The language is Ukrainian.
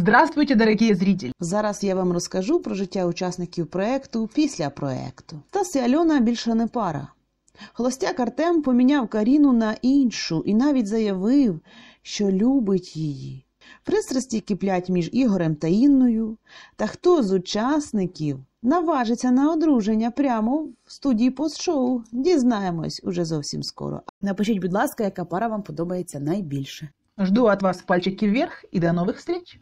Здравствуйте, дорогі зрителі! Зараз я вам розкажу про життя учасників проекту після проекту. Стас і Альона більше не пара. Холостяк Артем поміняв Каріну на іншу і навіть заявив, що любить її. Пристрасті киплять між Ігорем та Інною. Та хто з учасників наважиться на одруження прямо в студії постшоу? Дізнаємось уже зовсім скоро. Напишіть, будь ласка, яка пара вам подобається найбільше. Жду от вас пальчики вверх і до нових встреч!